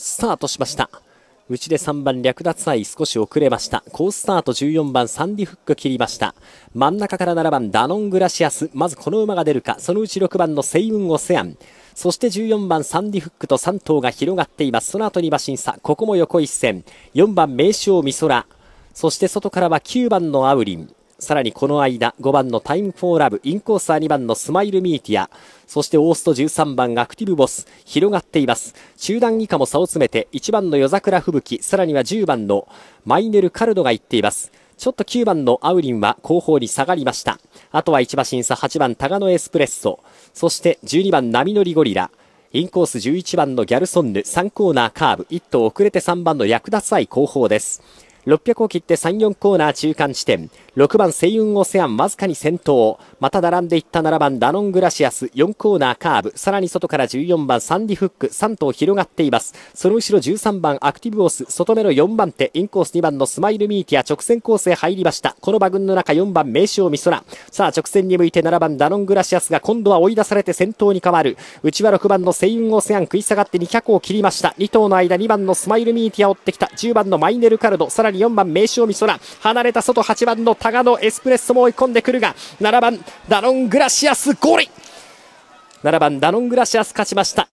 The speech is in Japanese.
スタートしました内で3番略奪愛少し遅れました好スタート14番サンディフック切りました真ん中から7番ダノングラシアスまずこの馬が出るかそのうち6番のセイウンオセアンそして14番サンディフックと3頭が広がっていますその後2馬審査ここも横一線4番名将美空そして外からは9番のアウリンさらにこの間、5番のタイムフォーラブ、インコースは2番のスマイルミーティア、そしてオースト13番アクティブボス、広がっています。中段以下も差を詰めて、1番の夜桜吹雪、さらには10番のマイネル・カルドが行っています。ちょっと9番のアウリンは後方に下がりました。あとは1馬審査8番タガノエスプレッソ、そして12番波乗りゴリラ、インコース11番のギャルソンヌ、3コーナーカーブ、1頭遅れて3番のクダ・サ愛後方です。600を切って3、4コーナー中間地点6番セイウンオセアンわずかに先頭また並んでいった7番ダノングラシアス4コーナーカーブさらに外から14番サンディフック3頭広がっていますその後ろ13番アクティブオス外目の4番手インコース2番のスマイルミーティア直線コースへ入りましたこの馬群の中4番名称ミソラさあ直線に向いて7番ダノングラシアスが今度は追い出されて先頭に変わる内は6番のセイウンオセアン食い下がって200を切りました2頭の間2番のスマイルミーティア追ってきた10番のマイネルカルドさらにに4番、名将美空離れた外8番のタガノエスプレッソも追い込んでくるが7番、ダノングラシアスゴール7番ダノングラシアス勝ちました。